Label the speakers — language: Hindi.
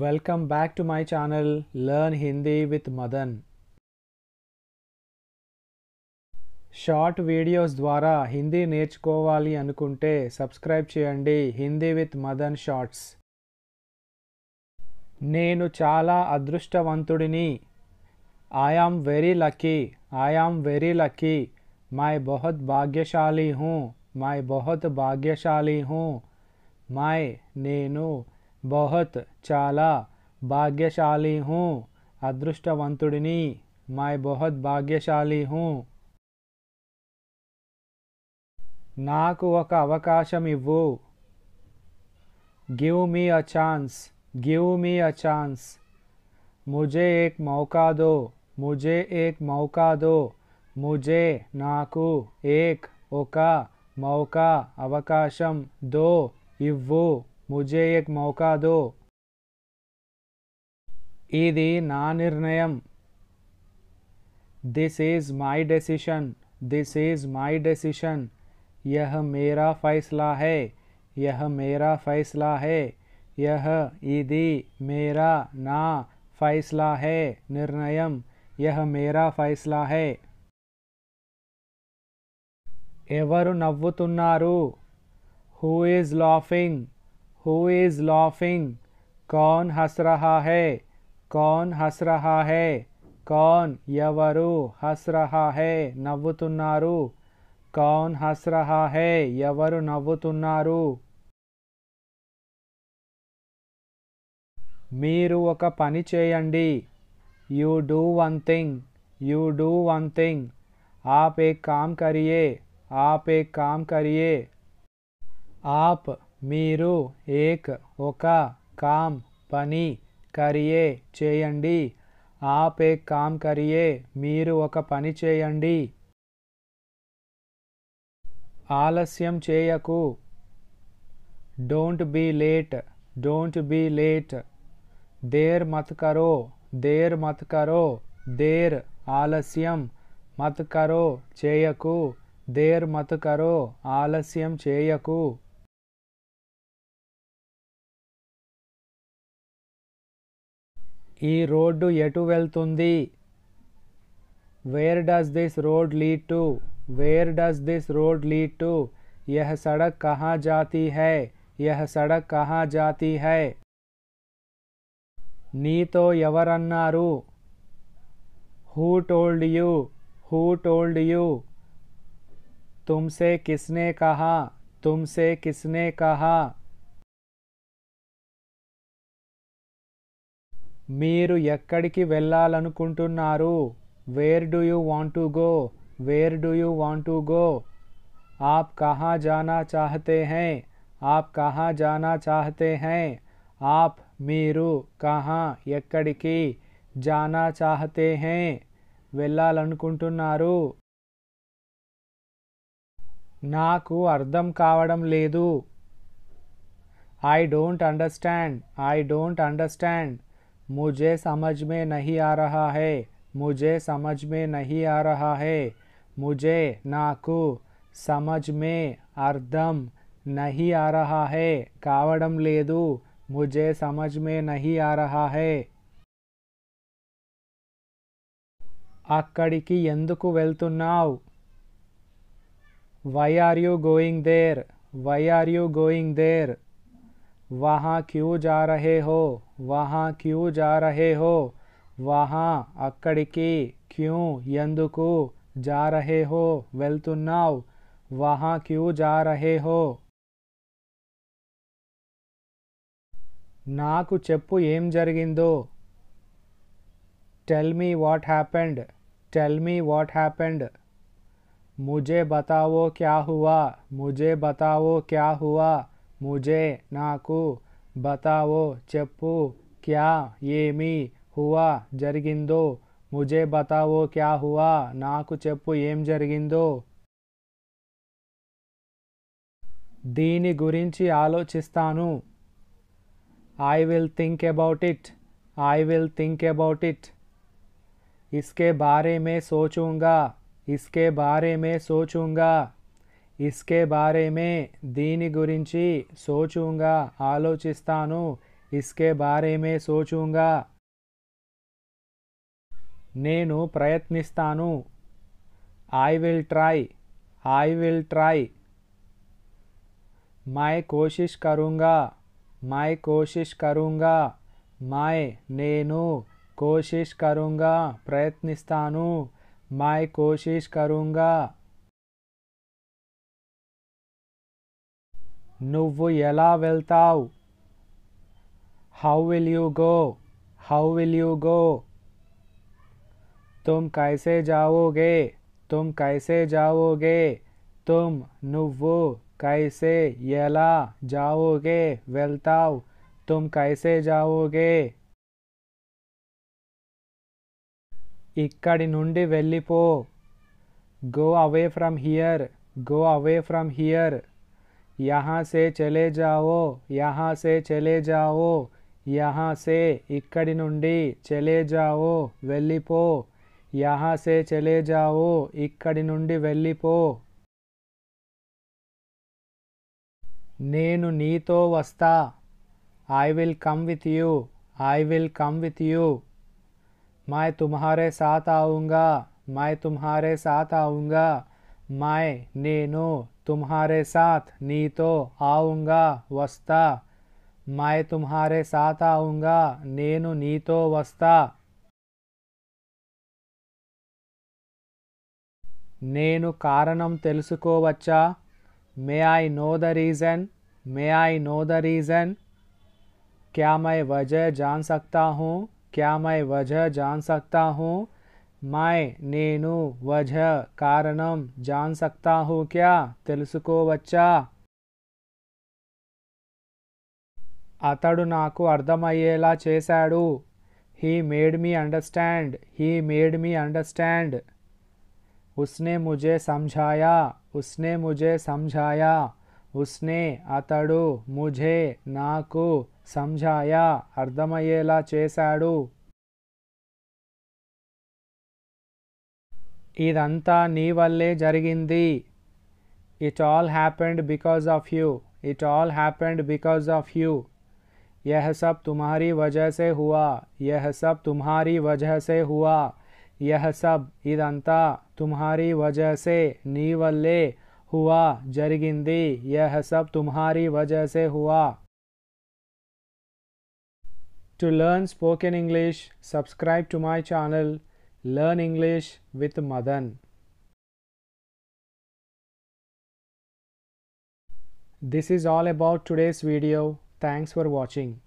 Speaker 1: Welcome back to my channel learn Hindi with Madan short videos ద్వారా హిందీ నేర్చుకోవాలి అనుకుంటే సబ్స్క్రైబ్ చేయండి హిందీ విత్ మదన్ షార్ట్స్ నేను చాలా అదృష్టవంతుడిని I am very lucky I am very lucky మై బహుత్ భాగ్యశాలి హూ మై బహుత్ భాగ్యశాలి హూ మై నేను बहुत चला भाग्यशाली हूँ अदृष्टवंतुड़ी मैं बहुत भाग्यशाली हूँ नाक अवकाशमु give me a chance give me a chance मुझे एक मौका दो मुझे एक मौका दो मुझे नाकू एक ओका मौका अवकाशम दो इव्वू मुझे एक मौका दो ఇది ना निर्णय this is my decision this is my decision यह मेरा फ़ैसला है यह मेरा फ़ैसला है यह ईदी मेरा ना फ़ैसला है निर्णय यह मेरा फ़ैसला है एवर నవ్వుతున్నారు who is laughing who is laughing कौन हंस रहा है कौन हंस रहा है कौन यवरु हंस रहा है नव्वुतुन्नारु कौन हंस रहा है यवरु नव्वुतुन्नारु మీరు ఒక పని you do one thing you do one thing आप एक काम करिए आप एक काम करिए आप మీరు ఏక్ ఒక కామ్ పని కరియే చేయండి ఆప్ ఏక్ కామ్ కరియే మీరు ఒక పని చేయండి ఆలస్యం చేయకు don't be late don't be late దేర్ మత్ కరో దేర్ మత్ కరో దేర్ ఆలస్యం మత్ కరో చేయకు దేర్ మత్ కరో ఆలస్యం చేయకు ఈ రోడ్డు ఎటు వెళ్తుంది where does this road lead to where does this road lead to यह सड़क कहाँ जाती है यह सड़क कहाँ जाती है नी నీతో ఎవరన్నారు who told you who told you तुमसे किसने कहा तुमसे किसने कहा మీరు ఎక్కడికి వెళ్ళాలనుకుంటున్నారు where do you want to go where do you want to go ఆప్ కహా జానా చాహతే హై ఆప్ కహా జానా చాహతే హై ఆప్ మీరు కహా ఎక్కడికి జానా చాహతే హై వెళ్ళాలనుకుంటున్నారు నాకు అర్థం కావడం లేదు I don't understand I don't understand मुझे समझ में नहीं आ रहा है मुझे समझ में नहीं आ रहा है मुझे नाकु समझ में अर्धम नहीं आ रहा है कावड़म लेदू मुझे समझ में नहीं आ रहा है అక్కడికి ఎందుకు వెళ్తున్నావు why are you going there why are you going वहाँ क्यों जा रहे हो वहाँ क्यों जा रहे हो वहाँ అక్కడికి क्यों ఎందుకు जा रहे हो వెళ్తున్నావు तो वहाँ क्यों जा रहे हो నాకు చెప్పు एम जरिगिंदो tell me what happened tell me what happened मुझे बताओ क्या हुआ मुझे बताओ क्या हुआ मुझे नाकू बतावो चप्पू क्या येमी हुआ जरिंदो मुझे बतावो क्या हुआ नाकू चप्पू एम जरिंदो दीनी गुरिंची आलोचिस्तानु I will think about it. I will think about it. इसके बारे में सोचूंगा इसके बारे में सोचूंगा ఇస్కే బారేమే దీని గురించి సోచుంగా ఆలోచిస్తాను ఇస్కే బారేమే సోచుంగా నేను ప్రయత్నిస్తాను I will try I will try మై కోషిష్ కరుంగా మై కోషిష్ కరుంగా మై నేను కోషిష్ కరుంగా ప్రయత్నిస్తాను మై కోషిష్ కరుంగా नुलाता how will you go how will you go तुम कैसे जाओगे तुम कैसे जाओगे तुम नुवो कैसे यला जाओगे वेलताओ तुम कैसे जाओगे इकड़ नुंडे वेलिपो go away from here go away from here यहाँ से चले जाओ यहाँ से चले जाओ यहाँ से इక్కడి నుండి चले जाओ వెళ్ళిపో यहाँ से चले जाओ ఇక్కడి నుండి వెళ్ళిపో నేను నీతో వస్తా I will come with you I will come with you मैं तुम्हारे साथ आऊँगा मैं तुम्हारे साथ आऊँगा मैं नैनो तुम्हारे साथ नी तो आऊँगा वस्ता मैं तुम्हारे साथ आऊँगा नेनु नी तो वस्ता नैन कारणमकोवच्चा may I know the reason may I know the reason क्या मैं वजह जान सकता हूँ क्या मैं वजह जान सकता हूँ मै ने वज कारण जान सकता हूँ क्या తెలుసుకో बच्चा అతడు నాకు అర్థమయ్యేలా చేశాడు he made me understand he उसने मुझे समझाया उसने मुझे समझाया उसने అతడు मुझे నాకు समझाया అర్థమయ్యేలా इदंत नी వల్లే जी it all happened because of you it all happened because of you यह सब तुम्हारी वजह से हुआ यह सब तुम्हारी वजह से हुआ यह सब इदंता तुम्हारी वजह से नी वल्ले हुआ जरगिंदी यह सब तुम्हारी वजह से हुआ to learn spoken English subscribe to my channel Learn English with Madan. This is all about today's video. Thanks for watching.